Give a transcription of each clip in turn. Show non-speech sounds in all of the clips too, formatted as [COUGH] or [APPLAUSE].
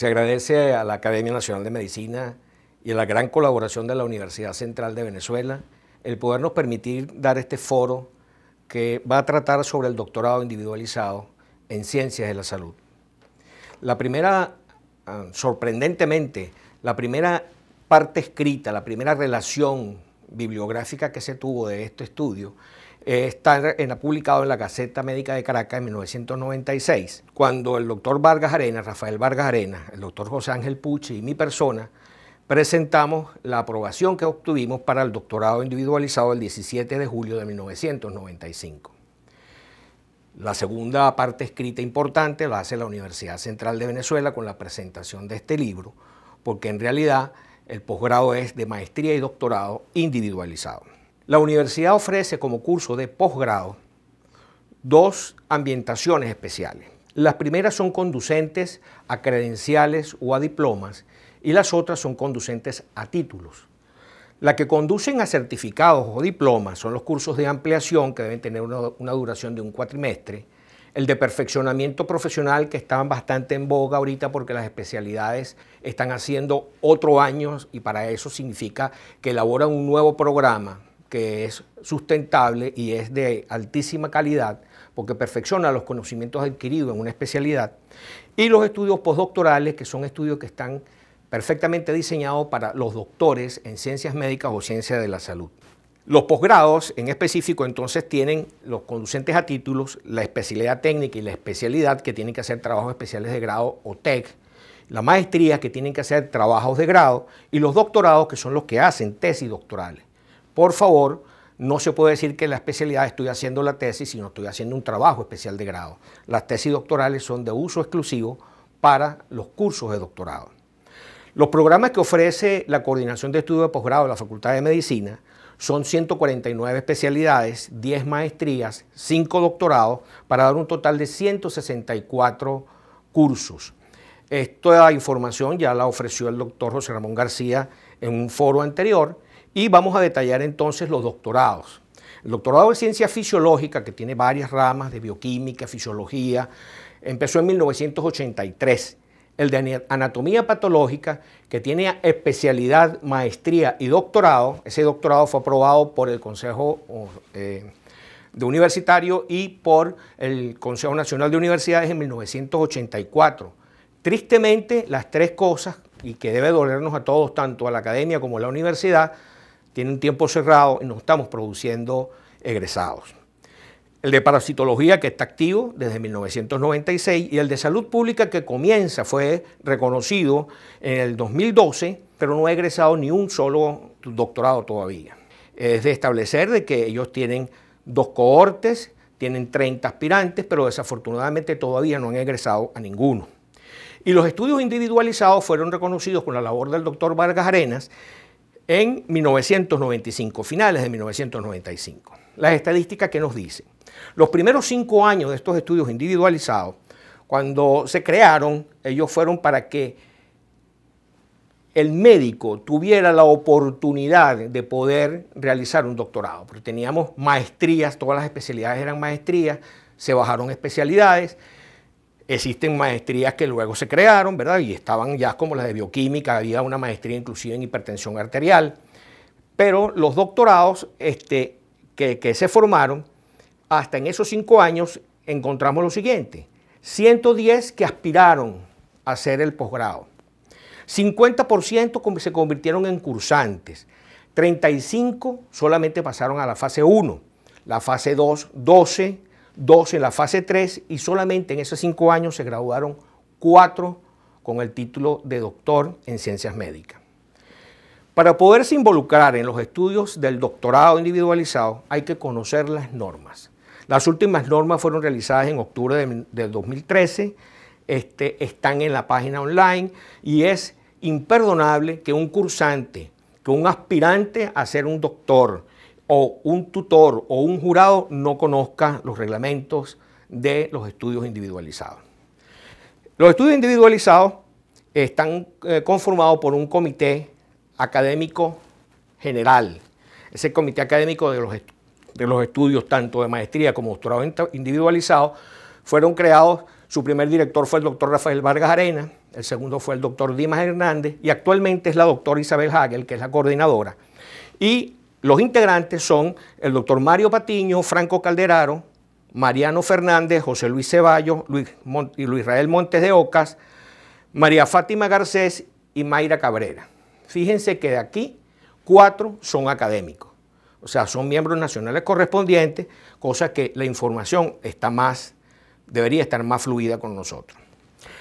Se agradece a la Academia Nacional de Medicina y a la gran colaboración de la Universidad Central de Venezuela el podernos permitir dar este foro que va a tratar sobre el doctorado individualizado en ciencias de la salud. La primera, ah, sorprendentemente, la primera parte escrita, la primera relación bibliográfica que se tuvo de este estudio eh, está publicado en la Gaceta Médica de Caracas en 1996, cuando el doctor Vargas Arena, Rafael Vargas Arena, el doctor José Ángel Puche y mi persona presentamos la aprobación que obtuvimos para el doctorado individualizado el 17 de julio de 1995. La segunda parte escrita importante la hace la Universidad Central de Venezuela con la presentación de este libro, porque en realidad el posgrado es de maestría y doctorado individualizado. La universidad ofrece como curso de posgrado dos ambientaciones especiales. Las primeras son conducentes a credenciales o a diplomas y las otras son conducentes a títulos. Las que conducen a certificados o diplomas son los cursos de ampliación que deben tener una, duración de un cuatrimestre, el de perfeccionamiento profesional que estaban bastante en boga ahorita porque las especialidades están haciendo otro año y para eso significa que elaboran un nuevo programa que es sustentable y es de altísima calidad, porque perfecciona los conocimientos adquiridos en una especialidad, y los estudios postdoctorales, que son estudios que están perfectamente diseñados para los doctores en ciencias médicas o ciencias de la salud. Los posgrados en específico entonces tienen los conducentes a títulos, la especialidad técnica y la especialidad que tienen que hacer trabajos especiales de grado o TEC, la maestría que tienen que hacer trabajos de grado y los doctorados que son los que hacen tesis doctorales por favor, no se puede decir que la especialidad estoy haciendo la tesis, sino estoy haciendo un trabajo especial de grado. Las tesis doctorales son de uso exclusivo para los cursos de doctorado. Los programas que ofrece la Coordinación de Estudios de Posgrado de la Facultad de Medicina son 149 especialidades, 10 maestrías, 5 doctorados, para dar un total de 164 cursos. Esta información ya la ofreció el doctor José Ramón García en un foro anterior y vamos a detallar entonces los doctorados. El doctorado de ciencia fisiológica, que tiene varias ramas de bioquímica, fisiología, empezó en 1983. El de anatomía patológica, que tiene especialidad, maestría y doctorado, ese doctorado fue aprobado por el Consejo eh, de Universitario y por el Consejo Nacional de Universidades en 1984. Tristemente, las tres cosas, y que debe dolernos a todos, tanto a la academia como a la universidad, tiene un tiempo cerrado y no estamos produciendo egresados. El de parasitología que está activo desde 1996 y el de salud pública que comienza, fue reconocido en el 2012, pero no ha egresado ni un solo doctorado todavía. Es de establecer de que ellos tienen dos cohortes, tienen 30 aspirantes, pero desafortunadamente todavía no han egresado a ninguno. Y los estudios individualizados fueron reconocidos con la labor del doctor Vargas Arenas en 1995, finales de 1995. Las estadísticas que nos dicen. Los primeros cinco años de estos estudios individualizados, cuando se crearon, ellos fueron para que el médico tuviera la oportunidad de poder realizar un doctorado, porque teníamos maestrías, todas las especialidades eran maestrías, se bajaron especialidades Existen maestrías que luego se crearon, ¿verdad? Y estaban ya como las de bioquímica, había una maestría inclusive en hipertensión arterial, pero los doctorados este, que, que se formaron, hasta en esos cinco años encontramos lo siguiente, 110 que aspiraron a hacer el posgrado, 50% se convirtieron en cursantes, 35 solamente pasaron a la fase 1, la fase 2, 12, dos en la fase 3 y solamente en esos cinco años se graduaron cuatro con el título de doctor en ciencias médicas. Para poderse involucrar en los estudios del doctorado individualizado hay que conocer las normas. Las últimas normas fueron realizadas en octubre del de 2013, este, están en la página online y es imperdonable que un cursante, que un aspirante a ser un doctor, o un tutor o un jurado no conozca los reglamentos de los estudios individualizados. Los estudios individualizados están eh, conformados por un comité académico general, ese comité académico de los, de los estudios tanto de maestría como doctorado individualizado, fueron creados, su primer director fue el doctor Rafael Vargas Arena, el segundo fue el doctor Dimas Hernández y actualmente es la doctora Isabel Hagel, que es la coordinadora. Y los integrantes son el doctor Mario Patiño, Franco Calderaro, Mariano Fernández, José Luis Ceballos, Luis, y Luis Israel Montes de Ocas, María Fátima Garcés y Mayra Cabrera. Fíjense que de aquí cuatro son académicos, o sea, son miembros nacionales correspondientes, cosa que la información está más, debería estar más fluida con nosotros.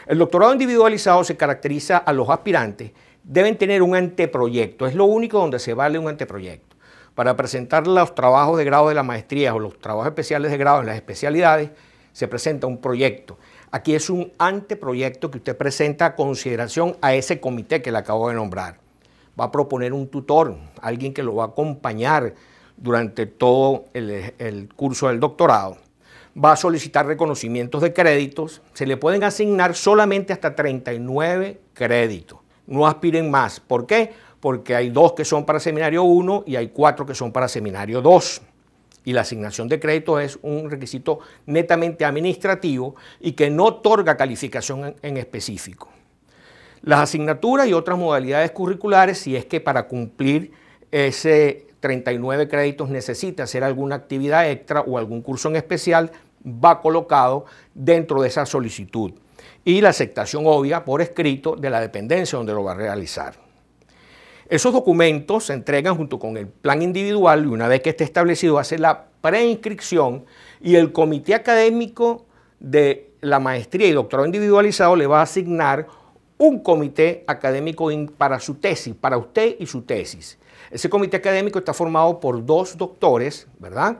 El doctorado individualizado se caracteriza a los aspirantes, deben tener un anteproyecto, es lo único donde se vale un anteproyecto. Para presentar los trabajos de grado de la maestría o los trabajos especiales de grado en las especialidades, se presenta un proyecto. Aquí es un anteproyecto que usted presenta a consideración a ese comité que le acabo de nombrar. Va a proponer un tutor, alguien que lo va a acompañar durante todo el, el curso del doctorado. Va a solicitar reconocimientos de créditos. Se le pueden asignar solamente hasta 39 créditos. No aspiren más. ¿Por qué? porque hay dos que son para seminario 1 y hay cuatro que son para seminario 2. Y la asignación de créditos es un requisito netamente administrativo y que no otorga calificación en específico. Las asignaturas y otras modalidades curriculares, si es que para cumplir ese 39 créditos necesita hacer alguna actividad extra o algún curso en especial, va colocado dentro de esa solicitud. Y la aceptación obvia por escrito de la dependencia donde lo va a realizar. Esos documentos se entregan junto con el plan individual y una vez que esté establecido hace la preinscripción y el comité académico de la maestría y doctorado individualizado le va a asignar un comité académico para su tesis, para usted y su tesis. Ese comité académico está formado por dos doctores, ¿verdad?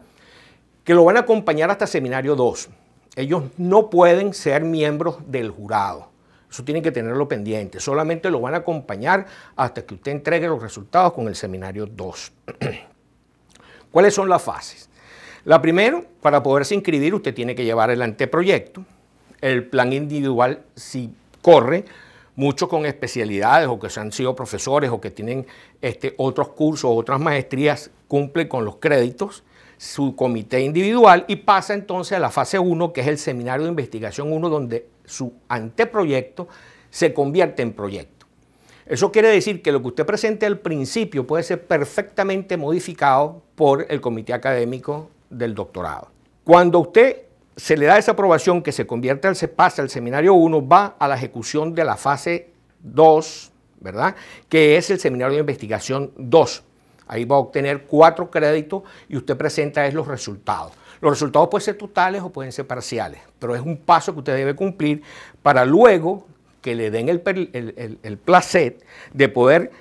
Que lo van a acompañar hasta seminario 2. Ellos no pueden ser miembros del jurado. Eso tienen que tenerlo pendiente. Solamente lo van a acompañar hasta que usted entregue los resultados con el seminario 2. [CLEARS THROAT] ¿Cuáles son las fases? La primero para poderse inscribir, usted tiene que llevar el anteproyecto, el plan individual si corre, muchos con especialidades o que han sido profesores o que tienen este, otros cursos, otras maestrías, cumple con los créditos, su comité individual y pasa entonces a la fase 1, que es el seminario de investigación 1, donde su anteproyecto se convierte en proyecto. Eso quiere decir que lo que usted presente al principio puede ser perfectamente modificado por el comité académico del doctorado. Cuando usted se le da esa aprobación que se convierte al pasa al seminario 1, va a la ejecución de la fase 2, ¿verdad? Que es el seminario de investigación 2. Ahí va a obtener cuatro créditos y usted presenta es los resultados. Los resultados pueden ser totales o pueden ser parciales, pero es un paso que usted debe cumplir para luego que le den el, placer de poder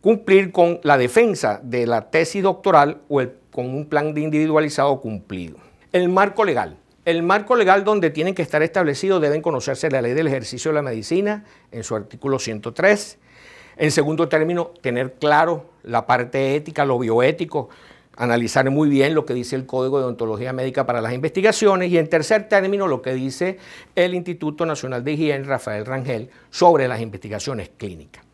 cumplir con la defensa de la tesis doctoral o con un plan de individualizado cumplido. El marco legal. El marco legal donde tienen que estar establecidos deben conocerse la ley del ejercicio de la medicina en su artículo 103. En segundo término, tener claro la parte ética, lo bioético, analizar muy bien lo que dice el Código de Ontología Médica para las Investigaciones y en tercer término lo que dice el Instituto Nacional de Higiene Rafael Rangel sobre las investigaciones clínicas.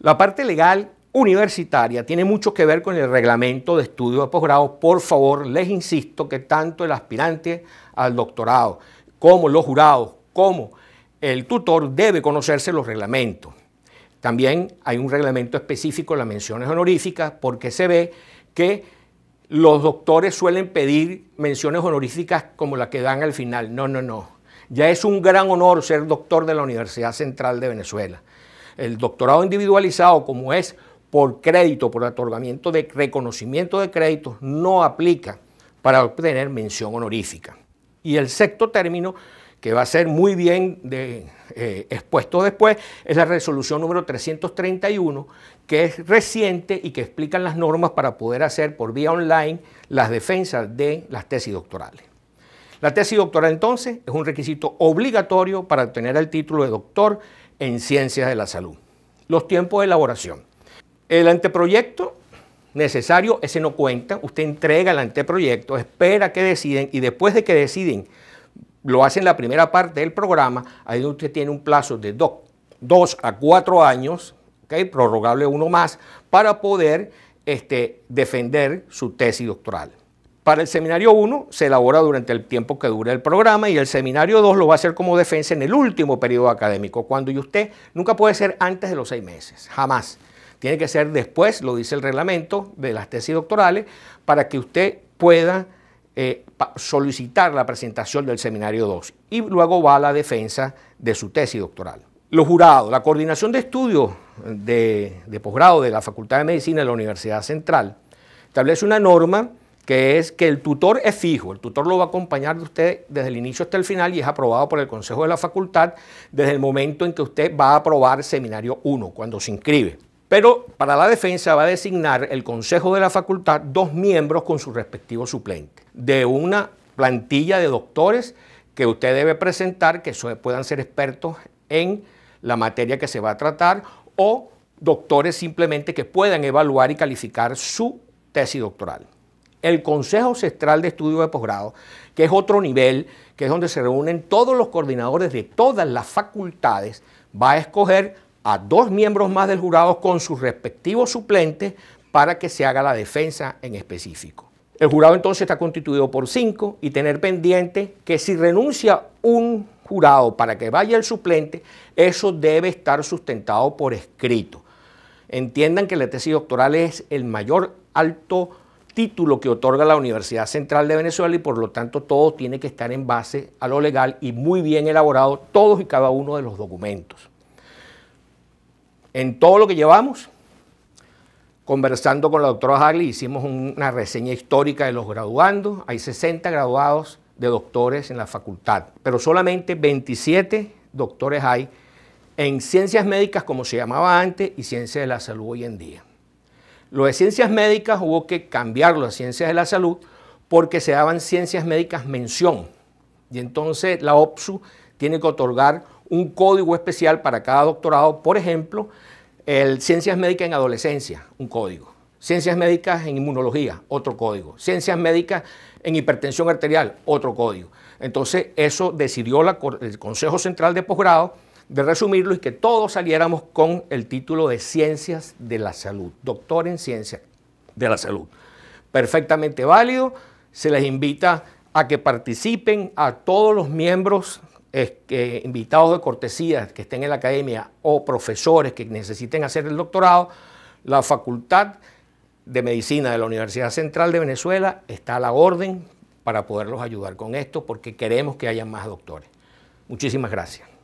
La parte legal universitaria tiene mucho que ver con el reglamento de estudios de posgrado. Por favor, les insisto que tanto el aspirante al doctorado como los jurados, como el tutor debe conocerse los reglamentos. También hay un reglamento específico en las menciones honoríficas porque se ve que los doctores suelen pedir menciones honoríficas como la que dan al final. No, no, no. Ya es un gran honor ser doctor de la Universidad Central de Venezuela. El doctorado individualizado, como es por crédito, por otorgamiento de reconocimiento de créditos, no aplica para obtener mención honorífica. Y el sexto término que va a ser muy bien eh, expuesto después, es la resolución número 331, que es reciente y que explican las normas para poder hacer por vía online las defensas de las tesis doctorales. La tesis doctoral entonces es un requisito obligatorio para obtener el título de doctor en ciencias de la salud. Los tiempos de elaboración. El anteproyecto necesario, ese no cuenta. Usted entrega el anteproyecto, espera que deciden y después de que deciden lo hace en la primera parte del programa, ahí usted tiene un plazo de dos a cuatro años, prorrogable uno más, para poder este, defender su tesis doctoral. Para el seminario 1 se elabora durante el tiempo que dura el programa y el seminario 2 lo va a hacer como defensa en el último periodo académico, cuando y usted nunca puede ser antes de los seis meses, jamás. Tiene que ser después, lo dice el reglamento de las tesis doctorales, para que usted pueda eh, solicitar la presentación del seminario 2 y luego va a la defensa de su tesis doctoral. Los jurados, la coordinación de estudios de, de posgrado de la Facultad de Medicina de la Universidad Central establece una norma que es que el tutor es fijo, el tutor lo va a acompañar de usted desde el inicio hasta el final y es aprobado por el Consejo de la Facultad desde el momento en que usted va a aprobar seminario 1, cuando se inscribe. Pero para la defensa va a designar el Consejo de la Facultad dos miembros con su respectivo suplente, de una plantilla de doctores que usted debe presentar, que puedan ser expertos en la materia que se va a tratar, o doctores simplemente que puedan evaluar y calificar su tesis doctoral. El Consejo Central de estudios de Posgrado, que es otro nivel, que es donde se reúnen todos los coordinadores de todas las facultades, va a escoger a dos miembros más del jurado con sus respectivos suplentes para que se haga la defensa en específico. El jurado entonces está constituido por cinco y tener pendiente que si renuncia un jurado para que vaya el suplente, eso debe estar sustentado por escrito. Entiendan que la tesis doctoral es el mayor alto título que otorga la Universidad Central de Venezuela y por lo tanto todo tiene que estar en base a lo legal y muy bien elaborado todos y cada uno de los documentos en todo lo que llevamos, conversando con la doctora Hagley, hicimos una reseña histórica de los graduandos. Hay 60 graduados de doctores en la facultad, pero solamente 27 doctores hay en ciencias médicas, como se llamaba antes, y ciencias de la salud hoy en día. Lo de ciencias médicas hubo que cambiarlo a ciencias de la salud porque se daban ciencias médicas mención. Y entonces la OPSU tiene que otorgar un código especial para cada doctorado, por ejemplo, Ciencias Médicas en Adolescencia, un código. Ciencias médicas en inmunología, otro código. Ciencias médicas en hipertensión arterial, otro código. Entonces, eso decidió el Consejo Central de Posgrado de resumirlo y que todos saliéramos con el título de Ciencias de la Salud, doctor en Ciencias de la Salud. Perfectamente válido, se les invita a que participen a todos los miembros invitados de cortesía que estén en la academia o profesores que necesiten hacer el doctorado, la Facultad de Medicina de la Universidad Central de Venezuela está a la orden para poderlos ayudar con esto porque queremos que haya más doctores. Muchísimas gracias.